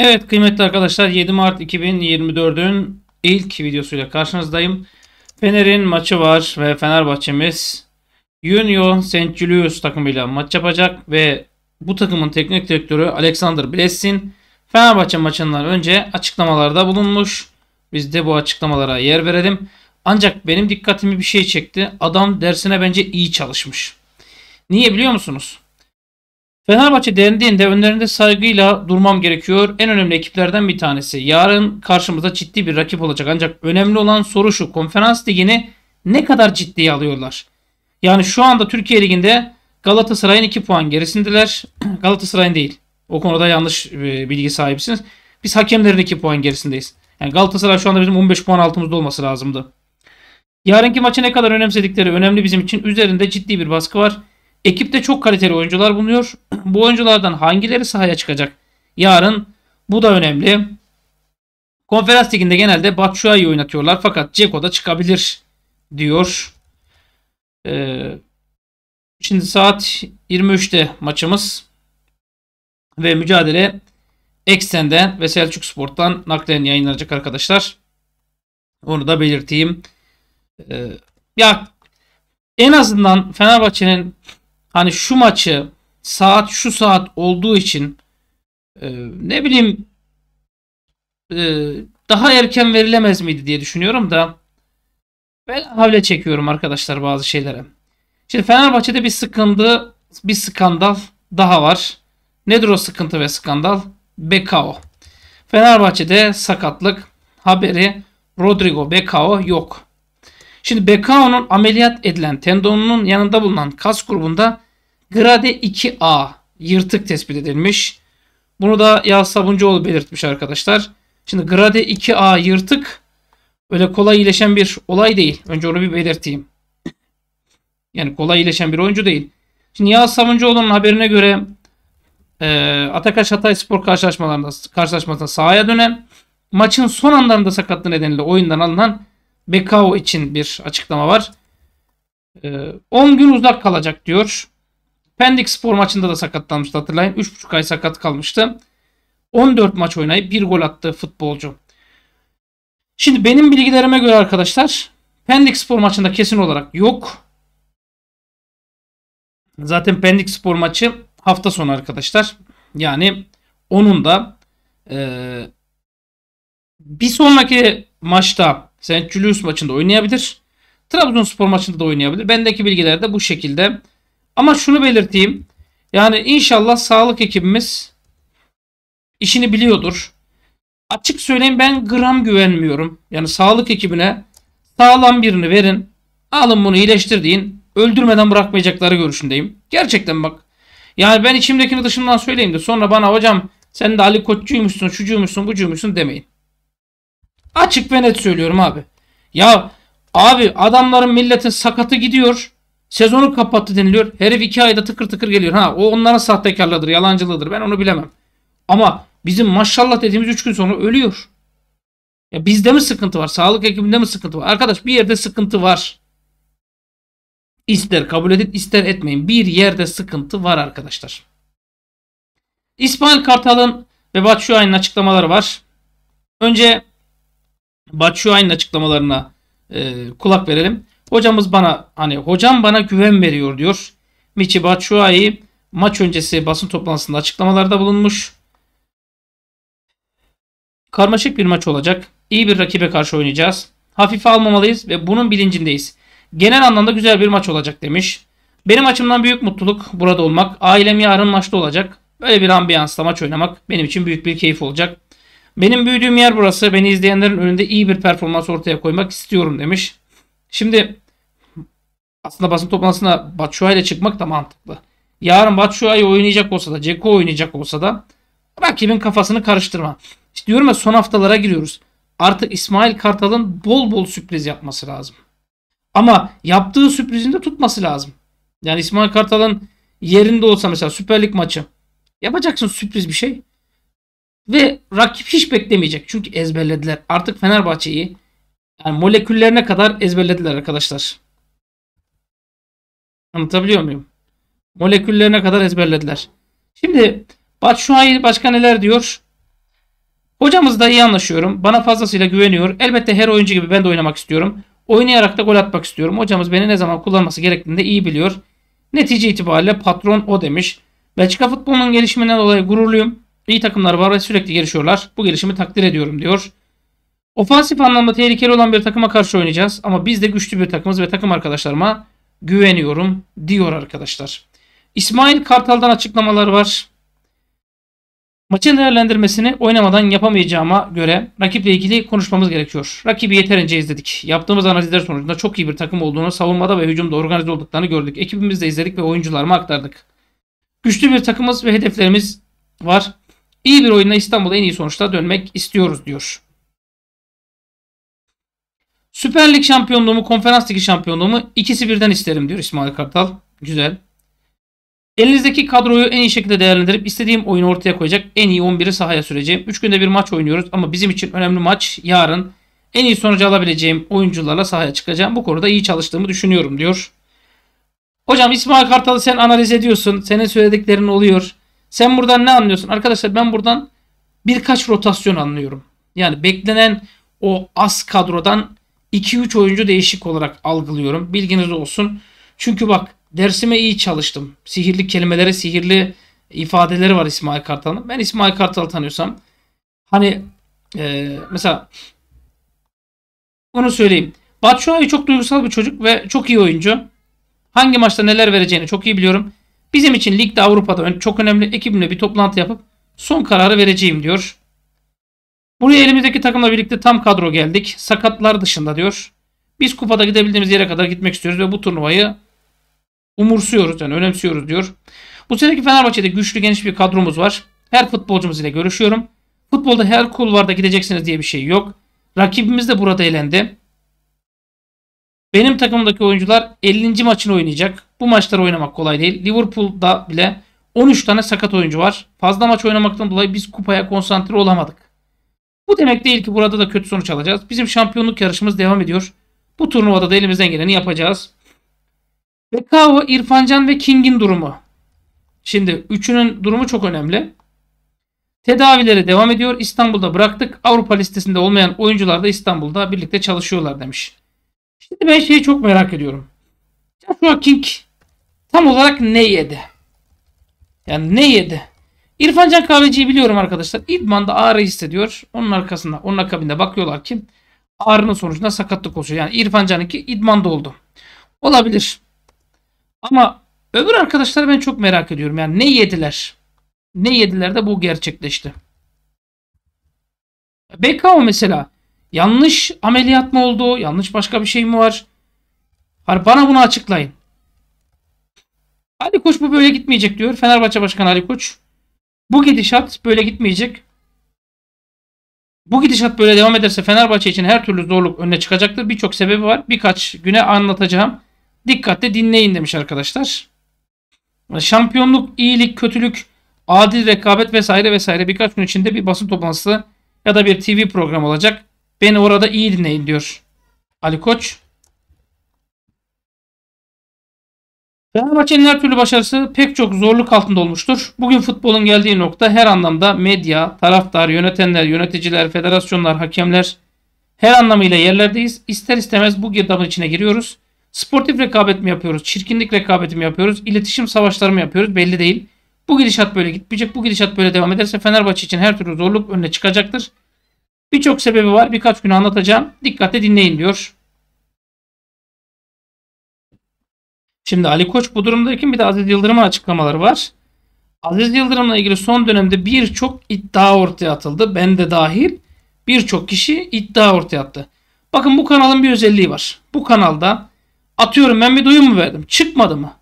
Evet kıymetli arkadaşlar 7 Mart 2024'ün ilk videosuyla karşınızdayım. Fener'in maçı var ve Fenerbahçe'miz Union St. Julius takımıyla maç yapacak ve bu takımın teknik direktörü Alexander Blessin Fenerbahçe maçından önce açıklamalarda bulunmuş. Biz de bu açıklamalara yer verelim. Ancak benim dikkatimi bir şey çekti. Adam dersine bence iyi çalışmış. Niye biliyor musunuz? Fenerbahçe dendiğinde önlerinde saygıyla durmam gerekiyor. En önemli ekiplerden bir tanesi. Yarın karşımıza ciddi bir rakip olacak. Ancak önemli olan soru şu. Konferans ligini ne kadar ciddiye alıyorlar? Yani şu anda Türkiye Ligi'nde Galatasaray'ın 2 puan gerisindeler. Galatasaray'ın değil. O konuda yanlış e, bilgi sahibisiniz. Biz hakemlerin 2 puan gerisindeyiz. Yani Galatasaray şu anda bizim 15 puan altımızda olması lazımdı. Yarınki maçı ne kadar önemsedikleri önemli bizim için. Üzerinde ciddi bir baskı var. Ekipte çok kaliteli oyuncular bulunuyor. Bu oyunculardan hangileri sahaya çıkacak? Yarın bu da önemli. Konferans liginde genelde Batshuayi oynatıyorlar fakat Ceko da çıkabilir diyor. Ee, şimdi saat 23'te maçımız ve mücadele Eksen'den ve Selçuk Sport'tan naklen yayınlanacak arkadaşlar. Onu da belirteyim. Ee, ya en azından Fenerbahçe'nin Hani şu maçı saat şu saat olduğu için e, ne bileyim e, daha erken verilemez miydi diye düşünüyorum da ben havle çekiyorum arkadaşlar bazı şeylere. Şimdi Fenerbahçe'de bir sıkıntı, bir skandal daha var. Nedir o sıkıntı ve skandal? Bekao. Fenerbahçe'de sakatlık haberi Rodrigo Bekao yok. Şimdi Bekao'nun ameliyat edilen tendonunun yanında bulunan kas grubunda grade 2A yırtık tespit edilmiş. Bunu da Yağız Sabuncuoğlu belirtmiş arkadaşlar. Şimdi grade 2A yırtık öyle kolay iyileşen bir olay değil. Önce onu bir belirteyim. Yani kolay iyileşen bir oyuncu değil. Şimdi Yağız Sabuncuoğlu'nun haberine göre e, Atakaş Hatay Spor karşılaşmalarında, karşılaşmasında sahaya dönen maçın son anlarında sakatlığı nedeniyle oyundan alınan Bekao için bir açıklama var. 10 ee, gün uzak kalacak diyor. Pendik spor maçında da sakatlanmıştı hatırlayın. 3,5 ay sakat kalmıştı. 14 maç oynayıp 1 gol attı futbolcu. Şimdi benim bilgilerime göre arkadaşlar Pendik spor maçında kesin olarak yok. Zaten Pendik spor maçı hafta sonu arkadaşlar. Yani onun da e, bir sonraki maçta St. Julius maçında oynayabilir. Trabzonspor maçında da oynayabilir. Bendeki bilgiler de bu şekilde. Ama şunu belirteyim. Yani inşallah sağlık ekibimiz işini biliyordur. Açık söyleyeyim ben gram güvenmiyorum. Yani sağlık ekibine sağlam birini verin. Alın bunu iyileştir deyin. Öldürmeden bırakmayacakları görüşündeyim. Gerçekten bak. Yani ben içimdekini dışından söyleyeyim de sonra bana hocam sen de Ali Koççuymuşsun, şucuymuşsun, bucuymuşsun demeyin. Açık ve net söylüyorum abi. Ya abi adamların milletin sakatı gidiyor. Sezonu kapattı deniliyor. Herif iki ayda tıkır tıkır geliyor. Ha o onların sahtekarlığıdır, yalancılığıdır. Ben onu bilemem. Ama bizim maşallah dediğimiz üç gün sonra ölüyor. Ya bizde mi sıkıntı var? Sağlık ekibinde mi sıkıntı var? Arkadaş bir yerde sıkıntı var. İster kabul edin ister etmeyin. Bir yerde sıkıntı var arkadaşlar. İsmail Kartal'ın ve Batu Şuay'ın açıklamaları var. Önce Batshuayi'nin açıklamalarına e, kulak verelim. Hocamız bana hani hocam bana güven veriyor diyor. Michi Batshuayi maç öncesi basın toplantısında açıklamalarda bulunmuş. Karmaşık bir maç olacak. İyi bir rakibe karşı oynayacağız. Hafife almamalıyız ve bunun bilincindeyiz. Genel anlamda güzel bir maç olacak demiş. Benim açımdan büyük mutluluk burada olmak. Ailem yarın maçta olacak. Böyle bir ambiyansla maç oynamak benim için büyük bir keyif olacak. Benim büyüdüğüm yer burası. Beni izleyenlerin önünde iyi bir performans ortaya koymak istiyorum demiş. Şimdi aslında basın toplantısına Batshuayi çıkmak da mantıklı. Yarın Batshuayi oynayacak olsa da Ceko oynayacak olsa da rakibin kafasını karıştırma. İşte diyorum ya son haftalara giriyoruz. Artık İsmail Kartal'ın bol bol sürpriz yapması lazım. Ama yaptığı sürprizini de tutması lazım. Yani İsmail Kartal'ın yerinde olsa mesela Süper Lig maçı yapacaksın sürpriz bir şey. Ve rakip hiç beklemeyecek. Çünkü ezberlediler. Artık Fenerbahçe'yi yani moleküllerine kadar ezberlediler arkadaşlar. Anlatabiliyor muyum? Moleküllerine kadar ezberlediler. Şimdi Batshuayi başka neler diyor? da iyi anlaşıyorum. Bana fazlasıyla güveniyor. Elbette her oyuncu gibi ben de oynamak istiyorum. Oynayarak da gol atmak istiyorum. Hocamız beni ne zaman kullanması gerektiğini de iyi biliyor. Netice itibariyle patron o demiş. Belçika futbolunun gelişiminden dolayı gururluyum. İyi takımlar var ve sürekli gelişiyorlar. Bu gelişimi takdir ediyorum diyor. Ofansif anlamda tehlikeli olan bir takıma karşı oynayacağız ama biz de güçlü bir takımız ve takım arkadaşlarıma güveniyorum diyor arkadaşlar. İsmail Kartal'dan açıklamalar var. Maçın değerlendirmesini oynamadan yapamayacağıma göre rakiple ilgili konuşmamız gerekiyor. Rakibi yeterince izledik. Yaptığımız analizler sonucunda çok iyi bir takım olduğunu, savunmada ve hücumda organize olduklarını gördük. Ekibimizde izledik ve oyuncularıma aktardık. Güçlü bir takımız ve hedeflerimiz var. İyi bir oyunla İstanbul'a en iyi sonuçta dönmek istiyoruz diyor. Süper Lig şampiyonluğumu, konferans ligi şampiyonluğumu ikisi birden isterim diyor İsmail Kartal. Güzel. Elinizdeki kadroyu en iyi şekilde değerlendirip istediğim oyunu ortaya koyacak en iyi 11'i sahaya süreceğim. 3 günde bir maç oynuyoruz ama bizim için önemli maç yarın. En iyi sonucu alabileceğim oyuncularla sahaya çıkacağım. Bu konuda iyi çalıştığımı düşünüyorum diyor. Hocam İsmail Kartal'ı sen analiz ediyorsun. Senin söylediklerin oluyor. Sen buradan ne anlıyorsun? Arkadaşlar ben buradan birkaç rotasyon anlıyorum. Yani beklenen o az kadrodan 2-3 oyuncu değişik olarak algılıyorum. Bilginiz olsun. Çünkü bak dersime iyi çalıştım. Sihirli kelimelere, sihirli ifadeleri var İsmail Kartal'ın. Ben İsmail Kartal'ı tanıyorsam hani e, mesela onu söyleyeyim. Batshuayi çok duygusal bir çocuk ve çok iyi oyuncu. Hangi maçta neler vereceğini çok iyi biliyorum. Bizim için ligde Avrupa'da çok önemli. Ekibimle bir toplantı yapıp son kararı vereceğim diyor. Buraya elimizdeki takımla birlikte tam kadro geldik. Sakatlar dışında diyor. Biz kupada gidebildiğimiz yere kadar gitmek istiyoruz ve bu turnuvayı umursuyoruz yani önemsiyoruz diyor. Bu seneki Fenerbahçe'de güçlü geniş bir kadromuz var. Her futbolcumuz ile görüşüyorum. Futbolda her kulvarda gideceksiniz diye bir şey yok. Rakibimiz de burada elendi. Benim takımdaki oyuncular 50. maçını oynayacak. Bu maçları oynamak kolay değil. Liverpool'da bile 13 tane sakat oyuncu var. Fazla maç oynamaktan dolayı biz kupaya konsantre olamadık. Bu demek değil ki burada da kötü sonuç alacağız. Bizim şampiyonluk yarışımız devam ediyor. Bu turnuvada da elimizden geleni yapacağız. Bekao, İrfancan ve King'in durumu. Şimdi üçünün durumu çok önemli. Tedavileri devam ediyor. İstanbul'da bıraktık. Avrupa listesinde olmayan oyuncular da İstanbul'da birlikte çalışıyorlar demiş. Şimdi ben şeyi çok merak ediyorum. Joshua King tam olarak ne yedi? Yani ne yedi? İrfan Can Kahveci'yi biliyorum arkadaşlar. İdman'da ağrı hissediyor. Onun arkasında, onun akabinde bakıyorlar ki ağrının sonucunda sakatlık oluşuyor. Yani İrfan Can'ınki idmanda oldu. Olabilir. Ama öbür arkadaşlar ben çok merak ediyorum. Yani ne yediler? Ne yediler de bu gerçekleşti. BKO mesela Yanlış ameliyat mı oldu? Yanlış başka bir şey mi var? Hani bana bunu açıklayın. Ali Koç bu böyle gitmeyecek diyor. Fenerbahçe Başkanı Ali Koç. Bu gidişat böyle gitmeyecek. Bu gidişat böyle devam ederse Fenerbahçe için her türlü zorluk önüne çıkacaktır. Birçok sebebi var. Birkaç güne anlatacağım. Dikkatle dinleyin demiş arkadaşlar. Şampiyonluk, iyilik, kötülük, adil rekabet vesaire vesaire birkaç gün içinde bir basın toplantısı ya da bir TV programı olacak. Beni orada iyi dinleyin diyor Ali Koç. Fenerbahçe'nin her türlü başarısı pek çok zorluk altında olmuştur. Bugün futbolun geldiği nokta her anlamda medya, taraftar, yönetenler, yöneticiler, federasyonlar, hakemler her anlamıyla yerlerdeyiz. İster istemez bu girdabın içine giriyoruz. Sportif rekabet mi yapıyoruz? Çirkinlik rekabeti mi yapıyoruz? iletişim savaşları mı yapıyoruz? Belli değil. Bu gidişat böyle gitmeyecek. Bu gidişat böyle devam ederse Fenerbahçe için her türlü zorluk önüne çıkacaktır. Birçok sebebi var. Birkaç gün anlatacağım. Dikkatle dinleyin diyor. Şimdi Ali Koç bu durumdayken bir de Aziz Yıldırım'ın açıklamaları var. Aziz Yıldırım'la ilgili son dönemde birçok iddia ortaya atıldı. Ben de dahil birçok kişi iddia ortaya attı. Bakın bu kanalın bir özelliği var. Bu kanalda atıyorum ben bir duyum mu verdim? Çıkmadı mı?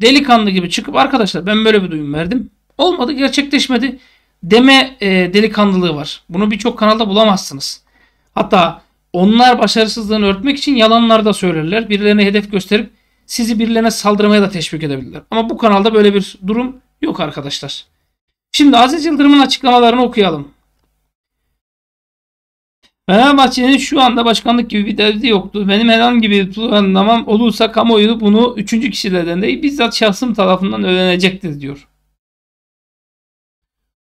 Delikanlı gibi çıkıp arkadaşlar ben böyle bir duyum verdim. Olmadı gerçekleşmedi deme e, delikanlılığı var. Bunu birçok kanalda bulamazsınız. Hatta onlar başarısızlığını örtmek için yalanlar da söylerler. Birilerine hedef gösterip sizi birilerine saldırmaya da teşvik edebilirler. Ama bu kanalda böyle bir durum yok arkadaşlar. Şimdi Aziz Yıldırım'ın açıklamalarını okuyalım. Fenerbahçe'nin şu anda başkanlık gibi bir derdi yoktu. Benim herhangi bir planlamam olursa kamuoyu bunu üçüncü kişilerden değil bizzat şahsım tarafından öğrenecektir diyor.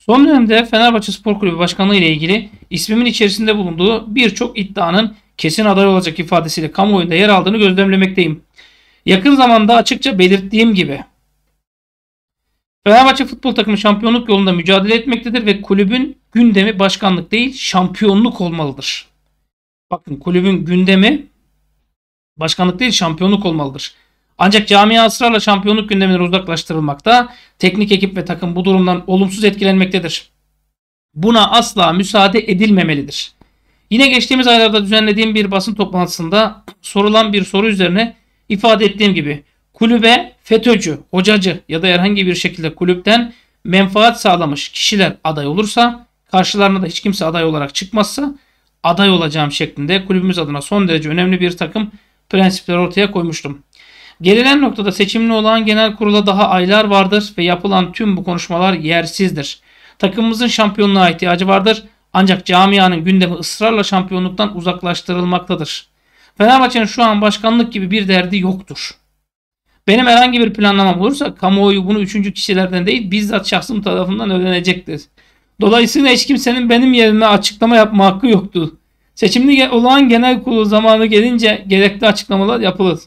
Son dönemde Fenerbahçe Spor Kulübü Başkanlığı ile ilgili ismimin içerisinde bulunduğu birçok iddianın kesin aday olacak ifadesiyle kamuoyunda yer aldığını gözlemlemekteyim. Yakın zamanda açıkça belirttiğim gibi Fenerbahçe futbol takımı şampiyonluk yolunda mücadele etmektedir ve kulübün gündemi başkanlık değil şampiyonluk olmalıdır. Bakın kulübün gündemi başkanlık değil şampiyonluk olmalıdır. Ancak camia ısrarla şampiyonluk gündeminden uzaklaştırılmakta, teknik ekip ve takım bu durumdan olumsuz etkilenmektedir. Buna asla müsaade edilmemelidir. Yine geçtiğimiz aylarda düzenlediğim bir basın toplantısında sorulan bir soru üzerine ifade ettiğim gibi kulübe FETÖ'cü, hocacı ya da herhangi bir şekilde kulüpten menfaat sağlamış kişiler aday olursa, karşılarına da hiç kimse aday olarak çıkmazsa aday olacağım şeklinde kulübümüz adına son derece önemli bir takım prensipler ortaya koymuştum. Gelinen noktada seçimli olan genel kurula daha aylar vardır ve yapılan tüm bu konuşmalar yersizdir. Takımımızın şampiyonluğa ihtiyacı vardır ancak camianın gündemi ısrarla şampiyonluktan uzaklaştırılmaktadır. Fenerbahçe'nin şu an başkanlık gibi bir derdi yoktur. Benim herhangi bir planlamam olursa kamuoyu bunu üçüncü kişilerden değil bizzat şahsım tarafından öğrenecektir. Dolayısıyla hiç kimsenin benim yerime açıklama yapma hakkı yoktur. Seçimli olan genel kurul zamanı gelince gerekli açıklamalar yapılır.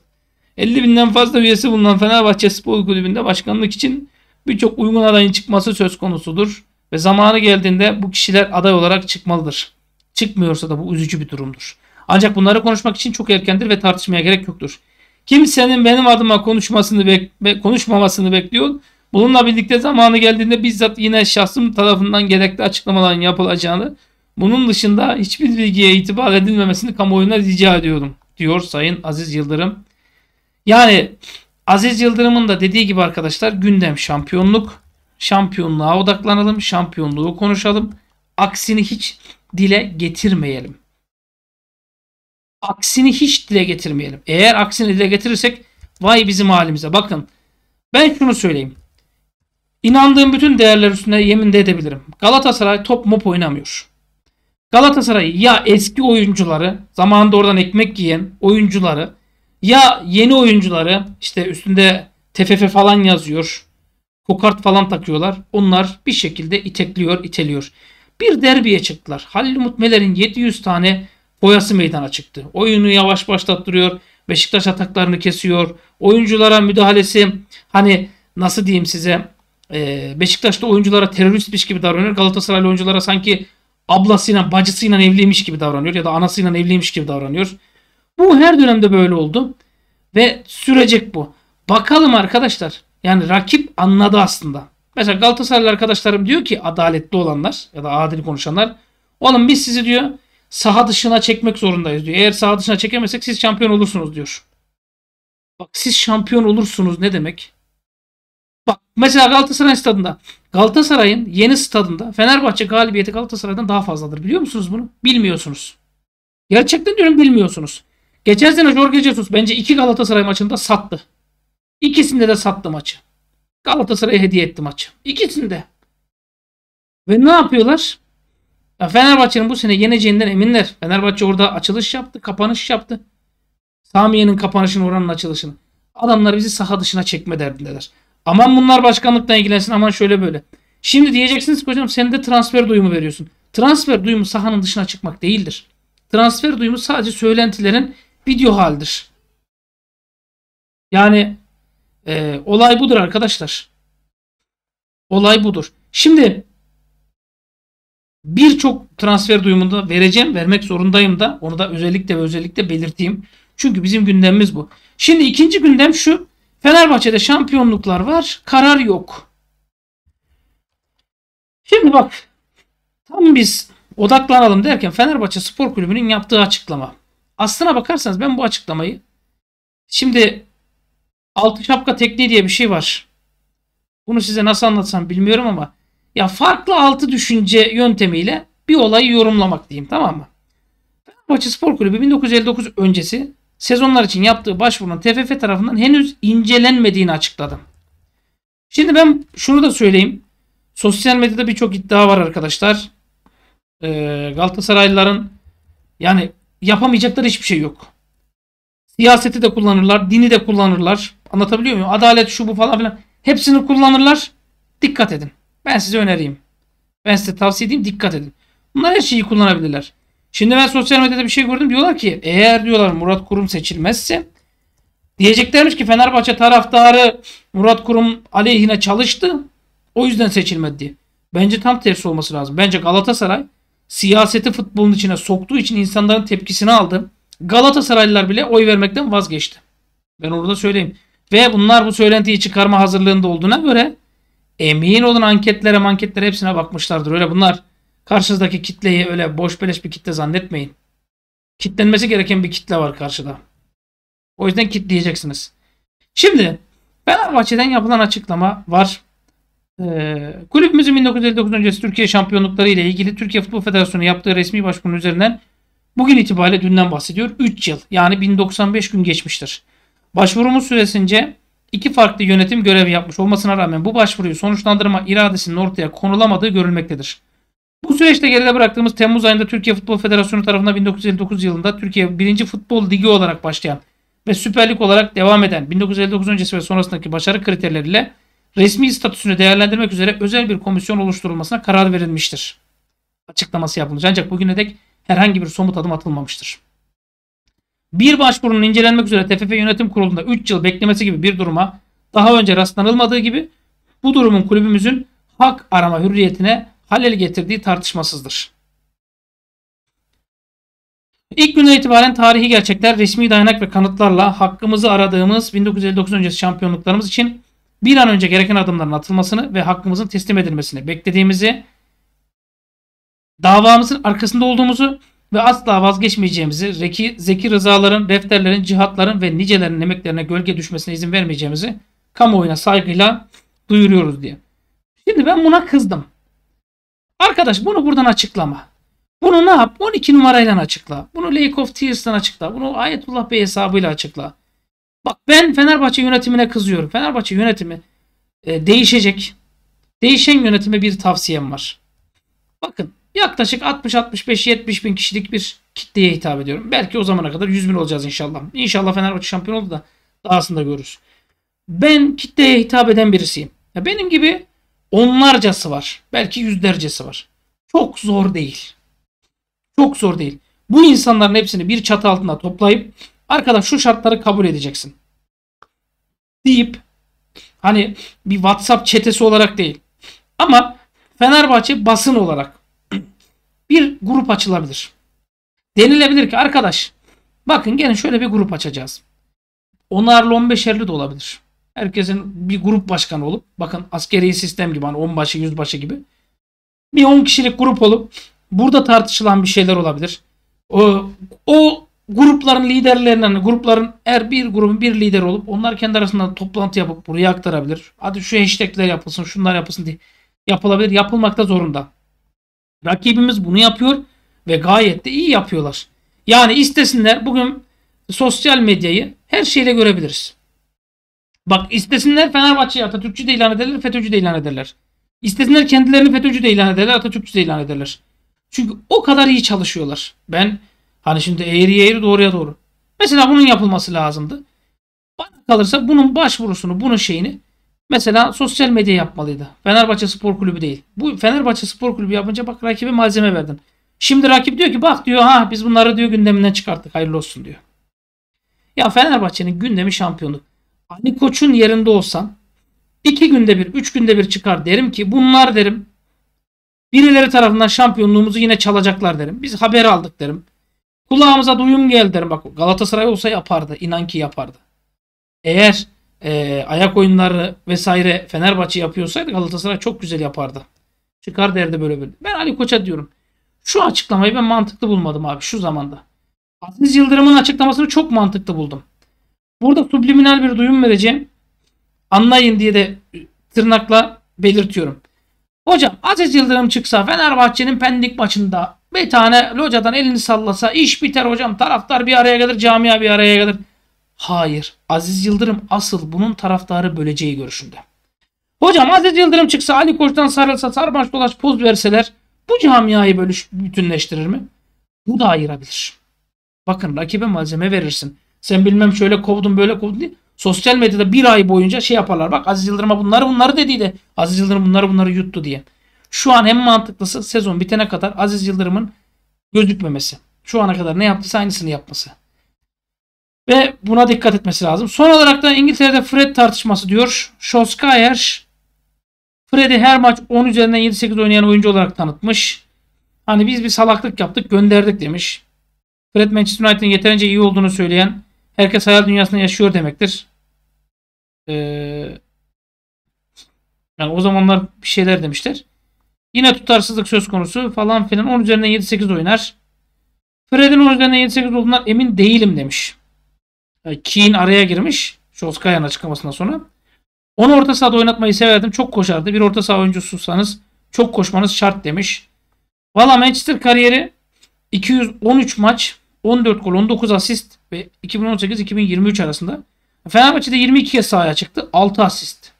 50 binden fazla üyesi bulunan Fenerbahçe Spor Kulübü'nde başkanlık için birçok uygun adayın çıkması söz konusudur ve zamanı geldiğinde bu kişiler aday olarak çıkmalıdır. Çıkmıyorsa da bu üzücü bir durumdur. Ancak bunları konuşmak için çok erkendir ve tartışmaya gerek yoktur. Kimsenin benim adıma konuşmasını bek konuşmamasını bekliyor. Bununla birlikte zamanı geldiğinde bizzat yine şahsım tarafından gerekli açıklamaların yapılacağını, bunun dışında hiçbir bilgiye itibar edilmemesini kamuoyuna rica ediyorum, diyor Sayın Aziz Yıldırım. Yani Aziz Yıldırım'ın da dediği gibi arkadaşlar gündem şampiyonluk. Şampiyonluğa odaklanalım. Şampiyonluğu konuşalım. Aksini hiç dile getirmeyelim. Aksini hiç dile getirmeyelim. Eğer aksini dile getirirsek vay bizim halimize. Bakın ben şunu söyleyeyim. İnandığım bütün değerler üstüne yemin de edebilirim. Galatasaray top mop oynamıyor. Galatasaray ya eski oyuncuları, zamanında oradan ekmek yiyen oyuncuları ya yeni oyuncuları işte üstünde TFF falan yazıyor. Kokart falan takıyorlar. Onlar bir şekilde itekliyor, iteliyor. Bir derbiye çıktılar. Halil Umut Meler'in 700 tane boyası meydana çıktı. Oyunu yavaş başlattırıyor. Beşiktaş ataklarını kesiyor. Oyunculara müdahalesi hani nasıl diyeyim size e, Beşiktaş'ta oyunculara teröristmiş gibi davranıyor. Galatasaraylı oyunculara sanki ablasıyla bacısıyla evliymiş gibi davranıyor ya da anasıyla evliymiş gibi davranıyor. Bu her dönemde böyle oldu. Ve sürecek bu. Bakalım arkadaşlar. Yani rakip anladı aslında. Mesela Galatasaraylı arkadaşlarım diyor ki adaletli olanlar ya da adil konuşanlar. Oğlum biz sizi diyor saha dışına çekmek zorundayız diyor. Eğer saha dışına çekemezsek siz şampiyon olursunuz diyor. Bak siz şampiyon olursunuz ne demek? Bak mesela Galatasaray stadında Galatasaray'ın yeni stadında Fenerbahçe galibiyeti Galatasaray'dan daha fazladır. Biliyor musunuz bunu? Bilmiyorsunuz. Gerçekten diyorum bilmiyorsunuz. Geçen sene Jorge Jesus bence iki Galatasaray maçında sattı. İkisinde de sattı maçı. Galatasaray'a hediye etti maçı. İkisinde. Ve ne yapıyorlar? Ya Fenerbahçe'nin bu sene yeneceğinden eminler. Fenerbahçe orada açılış yaptı, kapanış yaptı. Samiye'nin kapanışını, oranın açılışını. Adamlar bizi saha dışına çekme derdindeler. Aman bunlar başkanlıktan ilgilensin, aman şöyle böyle. Şimdi diyeceksiniz ki hocam sen de transfer duyumu veriyorsun. Transfer duyumu sahanın dışına çıkmak değildir. Transfer duyumu sadece söylentilerin video haldir. Yani e, olay budur arkadaşlar. Olay budur. Şimdi birçok transfer duyumunda vereceğim, vermek zorundayım da onu da özellikle ve özellikle belirteyim. Çünkü bizim gündemimiz bu. Şimdi ikinci gündem şu. Fenerbahçe'de şampiyonluklar var, karar yok. Şimdi bak tam biz odaklanalım derken Fenerbahçe Spor Kulübü'nün yaptığı açıklama. Aslına bakarsanız ben bu açıklamayı şimdi altı şapka tekniği diye bir şey var. Bunu size nasıl anlatsam bilmiyorum ama ya farklı altı düşünce yöntemiyle bir olayı yorumlamak diyeyim tamam mı? Fenerbahçe Spor Kulübü 1959 öncesi sezonlar için yaptığı başvurunun TFF tarafından henüz incelenmediğini açıkladı. Şimdi ben şunu da söyleyeyim. Sosyal medyada birçok iddia var arkadaşlar. Ee, Galatasaraylıların yani yapamayacakları hiçbir şey yok. Siyaseti de kullanırlar, dini de kullanırlar. Anlatabiliyor muyum? Adalet şu bu falan filan. Hepsini kullanırlar. Dikkat edin. Ben size önereyim. Ben size tavsiye edeyim dikkat edin. Bunlar her şeyi kullanabilirler. Şimdi ben sosyal medyada bir şey gördüm. Diyorlar ki eğer diyorlar Murat Kurum seçilmezse diyeceklermiş ki Fenerbahçe taraftarı Murat Kurum aleyhine çalıştı. O yüzden seçilmedi diye. Bence tam tersi olması lazım. Bence Galatasaray siyaseti futbolun içine soktuğu için insanların tepkisini aldı. Galatasaraylılar bile oy vermekten vazgeçti. Ben orada söyleyeyim. Ve bunlar bu söylentiyi çıkarma hazırlığında olduğuna göre emin olun anketlere manketlere hepsine bakmışlardır. Öyle bunlar karşınızdaki kitleyi öyle boş beleş bir kitle zannetmeyin. Kitlenmesi gereken bir kitle var karşıda. O yüzden kitleyeceksiniz. Şimdi Fenerbahçe'den yapılan açıklama var. Ee, kulübümüzün 1959 öncesi Türkiye şampiyonlukları ile ilgili Türkiye Futbol Federasyonu yaptığı resmi başvurunun üzerinden bugün itibariyle dünden bahsediyor. 3 yıl yani 1095 gün geçmiştir. Başvurumuz süresince iki farklı yönetim görev yapmış olmasına rağmen bu başvuruyu sonuçlandırma iradesinin ortaya konulamadığı görülmektedir. Bu süreçte geride bıraktığımız Temmuz ayında Türkiye Futbol Federasyonu tarafından 1959 yılında Türkiye 1. Futbol Ligi olarak başlayan ve Süper Lig olarak devam eden 1959 öncesi ve sonrasındaki başarı kriterleriyle resmi statüsünü değerlendirmek üzere özel bir komisyon oluşturulmasına karar verilmiştir. Açıklaması yapılmış. Ancak bugüne dek herhangi bir somut adım atılmamıştır. Bir başvurunun incelenmek üzere TFF Yönetim Kurulu'nda 3 yıl beklemesi gibi bir duruma daha önce rastlanılmadığı gibi bu durumun kulübümüzün hak arama hürriyetine halel getirdiği tartışmasızdır. İlk günden itibaren tarihi gerçekler resmi dayanak ve kanıtlarla hakkımızı aradığımız 1959 öncesi şampiyonluklarımız için bir an önce gereken adımların atılmasını ve hakkımızın teslim edilmesini beklediğimizi, davamızın arkasında olduğumuzu ve asla vazgeçmeyeceğimizi, Zeki Rızaların, defterlerin, Cihatların ve nicelerin emeklerine gölge düşmesine izin vermeyeceğimizi kamuoyuna saygıyla duyuruyoruz diye. Şimdi ben buna kızdım. Arkadaş bunu buradan açıklama. Bunu ne yap? 12 numarayla açıkla. Bunu Lake of Tears'tan açıkla. Bunu Ayetullah Bey hesabıyla açıkla. Bak ben Fenerbahçe yönetimine kızıyorum. Fenerbahçe yönetimi e, değişecek. Değişen yönetime bir tavsiyem var. Bakın yaklaşık 60-65-70 bin kişilik bir kitleye hitap ediyorum. Belki o zamana kadar 100 bin olacağız inşallah. İnşallah Fenerbahçe şampiyon oldu da dahasını da görürüz. Ben kitleye hitap eden birisiyim. Ya benim gibi onlarcası var. Belki yüzlercesi var. Çok zor değil. Çok zor değil. Bu insanların hepsini bir çatı altında toplayıp Arkadaş şu şartları kabul edeceksin. Deyip hani bir WhatsApp çetesi olarak değil. Ama Fenerbahçe basın olarak bir grup açılabilir. Denilebilir ki arkadaş bakın gelin şöyle bir grup açacağız. Onarlı 15'erli de olabilir. Herkesin bir grup başkanı olup bakın askeri sistem gibi hani 10 başı 100 başı gibi bir 10 kişilik grup olup burada tartışılan bir şeyler olabilir. O, o grupların liderlerinden, hani grupların her bir grubun bir lider olup onlar kendi arasında toplantı yapıp buraya aktarabilir. Hadi şu hashtagler yapılsın, şunlar yapılsın diye yapılabilir. Yapılmakta zorunda. Rakibimiz bunu yapıyor ve gayet de iyi yapıyorlar. Yani istesinler bugün sosyal medyayı her şeyle görebiliriz. Bak istesinler Fenerbahçe'yi Atatürkçü de ilan ederler, FETÖ'cü de ilan ederler. İstesinler kendilerini FETÖ'cü de ilan ederler, Atatürkçü de ilan ederler. Çünkü o kadar iyi çalışıyorlar. Ben Hani şimdi eğri eğri doğruya doğru. Mesela bunun yapılması lazımdı. Bana kalırsa bunun başvurusunu, bunun şeyini mesela sosyal medya yapmalıydı. Fenerbahçe Spor Kulübü değil. Bu Fenerbahçe Spor Kulübü yapınca bak rakibe malzeme verdin. Şimdi rakip diyor ki bak diyor ha biz bunları diyor gündeminden çıkarttık hayırlı olsun diyor. Ya Fenerbahçe'nin gündemi şampiyonluk. Ali hani Koç'un yerinde olsam iki günde bir, üç günde bir çıkar derim ki bunlar derim birileri tarafından şampiyonluğumuzu yine çalacaklar derim. Biz haber aldık derim. Kulağımıza duyum geldi Bak Galatasaray olsa yapardı. İnan ki yapardı. Eğer e, ayak oyunları vesaire Fenerbahçe yapıyorsaydı Galatasaray çok güzel yapardı. Çıkar derdi böyle böyle. Ben Ali Koç'a diyorum. Şu açıklamayı ben mantıklı bulmadım abi şu zamanda. Aziz Yıldırım'ın açıklamasını çok mantıklı buldum. Burada subliminal bir duyum vereceğim. Anlayın diye de tırnakla belirtiyorum. Hocam Aziz Yıldırım çıksa Fenerbahçe'nin Pendik maçında bir tane locadan elini sallasa iş biter hocam. Taraftar bir araya gelir, camia bir araya gelir. Hayır. Aziz Yıldırım asıl bunun taraftarı böleceği görüşünde. Hocam Aziz Yıldırım çıksa Ali Koç'tan sarılsa sarmaş dolaş poz verseler bu camiayı bölüş, bütünleştirir mi? Bu da ayırabilir. Bakın rakibe malzeme verirsin. Sen bilmem şöyle kovdun böyle kovdun diye. Sosyal medyada bir ay boyunca şey yaparlar. Bak Aziz Yıldırım'a bunları bunları dedi dediydi. Aziz Yıldırım bunları bunları yuttu diye. Şu an en mantıklısı sezon bitene kadar Aziz Yıldırım'ın gözükmemesi. Şu ana kadar ne yaptıysa aynısını yapması. Ve buna dikkat etmesi lazım. Son olarak da İngiltere'de Fred tartışması diyor. Solskjaer Fred'i her maç 10 üzerinden 7-8 oynayan oyuncu olarak tanıtmış. Hani biz bir salaklık yaptık gönderdik demiş. Fred Manchester United'in yeterince iyi olduğunu söyleyen herkes hayal dünyasında yaşıyor demektir. Ee, yani o zamanlar bir şeyler demişler. Yine tutarsızlık söz konusu falan filan. 10 üzerinden 7-8 oynar. Fred'in 10 üzerinden 7-8 olduğundan emin değilim demiş. E, Keane araya girmiş. Şoskaya'nın açıklamasından sonra. Onu orta sahada oynatmayı severdim. Çok koşardı. Bir orta saha oyuncususanız çok koşmanız şart demiş. Valla Manchester kariyeri 213 maç, 14 gol, 19 asist ve 2018-2023 arasında. Fenerbahçe'de 22 kez sahaya çıktı. 6 asist.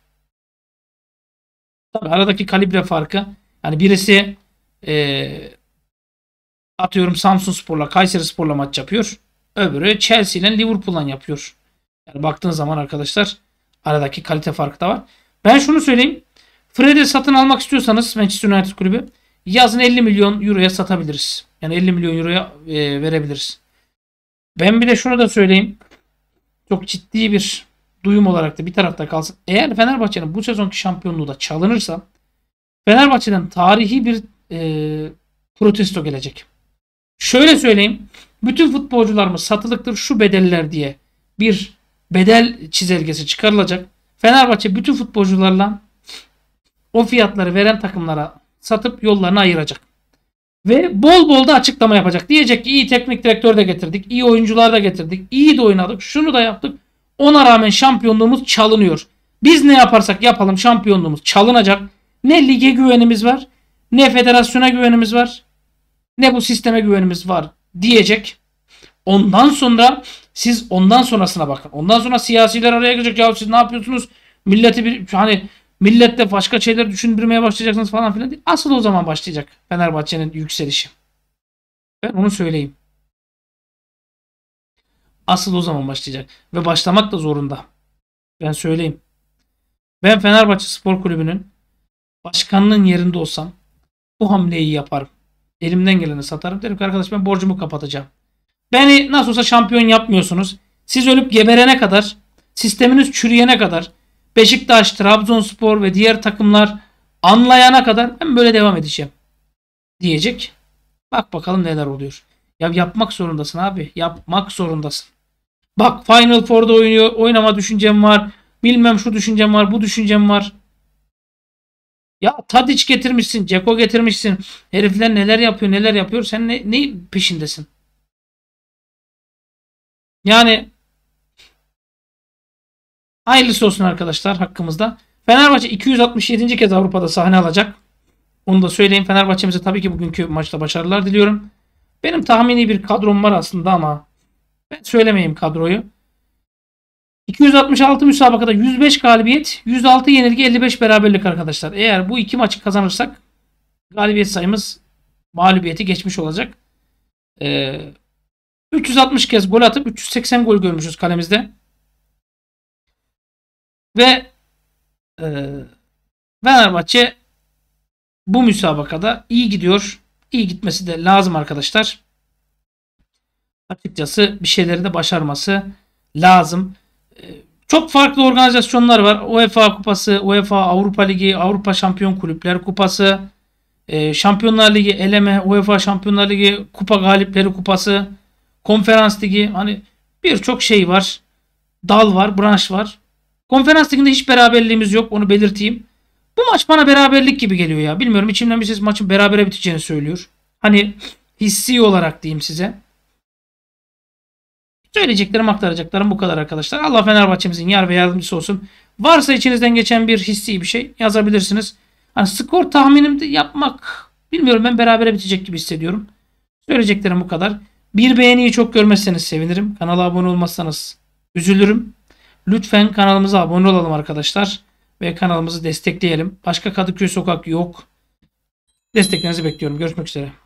Tabii aradaki kalibre farkı yani birisi e, atıyorum Samsun Spor'la Kayseri Spor'la maç yapıyor. Öbürü Chelsea ile Liverpool'la yapıyor. Yani baktığın zaman arkadaşlar aradaki kalite farkı da var. Ben şunu söyleyeyim. Fred'i satın almak istiyorsanız Manchester United kulübü yazın 50 milyon euroya satabiliriz. Yani 50 milyon euroya e, verebiliriz. Ben bir de şunu da söyleyeyim. Çok ciddi bir duyum olarak da bir tarafta kalsın. Eğer Fenerbahçe'nin bu sezonki şampiyonluğu da çalınırsa Fenerbahçe'den tarihi bir e, protesto gelecek. Şöyle söyleyeyim. Bütün futbolcularımız satılıktır şu bedeller diye bir bedel çizelgesi çıkarılacak. Fenerbahçe bütün futbolcularla o fiyatları veren takımlara satıp yollarını ayıracak. Ve bol bol da açıklama yapacak. Diyecek ki iyi teknik direktör de getirdik, iyi oyuncular da getirdik, iyi de oynadık, şunu da yaptık. Ona rağmen şampiyonluğumuz çalınıyor. Biz ne yaparsak yapalım şampiyonluğumuz çalınacak. Ne lige güvenimiz var, ne federasyona güvenimiz var, ne bu sisteme güvenimiz var diyecek. Ondan sonra siz ondan sonrasına bakın. Ondan sonra siyasiler araya girecek. Ya siz ne yapıyorsunuz? Milleti bir hani millette başka şeyler düşündürmeye başlayacaksınız falan filan değil. Asıl o zaman başlayacak Fenerbahçe'nin yükselişi. Ben onu söyleyeyim. Asıl o zaman başlayacak. Ve başlamak da zorunda. Ben söyleyeyim. Ben Fenerbahçe Spor Kulübü'nün başkanının yerinde olsam bu hamleyi yaparım. Elimden geleni satarım. Derim ki arkadaş ben borcumu kapatacağım. Beni nasıl olsa şampiyon yapmıyorsunuz. Siz ölüp geberene kadar, sisteminiz çürüyene kadar, Beşiktaş, Trabzonspor ve diğer takımlar anlayana kadar ben böyle devam edeceğim diyecek. Bak bakalım neler oluyor. Ya yapmak zorundasın abi. Yapmak zorundasın. Bak Final Four'da oynuyor, oynama düşüncem var. Bilmem şu düşüncem var, bu düşüncem var. Ya Tadiç getirmişsin, Ceko getirmişsin. Herifler neler yapıyor, neler yapıyor. Sen ne, ne peşindesin? Yani hayırlısı olsun arkadaşlar hakkımızda. Fenerbahçe 267. kez Avrupa'da sahne alacak. Onu da söyleyeyim. Fenerbahçe'mize tabii ki bugünkü maçta başarılar diliyorum. Benim tahmini bir kadrom var aslında ama ben söylemeyeyim kadroyu. 266 müsabakada 105 galibiyet, 106 yenilgi, 55 beraberlik arkadaşlar. Eğer bu iki maçı kazanırsak galibiyet sayımız mağlubiyeti geçmiş olacak. Ee, 360 kez gol atıp 380 gol görmüşüz kalemizde. Ve e, Fenerbahçe bu müsabakada iyi gidiyor. İyi gitmesi de lazım arkadaşlar. Açıkçası bir şeyleri de başarması lazım. Çok farklı organizasyonlar var. UEFA Kupası, UEFA Avrupa Ligi, Avrupa Şampiyon Kulüpler Kupası, e, Şampiyonlar Ligi eleme, UEFA Şampiyonlar Ligi, Kupa Galipleri Kupası, Konferans Ligi hani birçok şey var. Dal var, branş var. Konferans Ligi'nde hiç beraberliğimiz yok onu belirteyim. Bu maç bana beraberlik gibi geliyor ya. Bilmiyorum içimden bir ses maçın berabere biteceğini söylüyor. Hani hissi olarak diyeyim size. Söyleyeceklerim aktaracaklarım bu kadar arkadaşlar. Allah Fenerbahçe'mizin yar ve yardımcısı olsun. Varsa içinizden geçen bir hissi bir şey yazabilirsiniz. Hani skor tahminimde yapmak bilmiyorum ben berabere bitecek gibi hissediyorum. Söyleyeceklerim bu kadar. Bir beğeniyi çok görmezseniz sevinirim. Kanala abone olmazsanız üzülürüm. Lütfen kanalımıza abone olalım arkadaşlar. Ve kanalımızı destekleyelim. Başka Kadıköy Sokak yok. Desteklerinizi bekliyorum. Görüşmek üzere.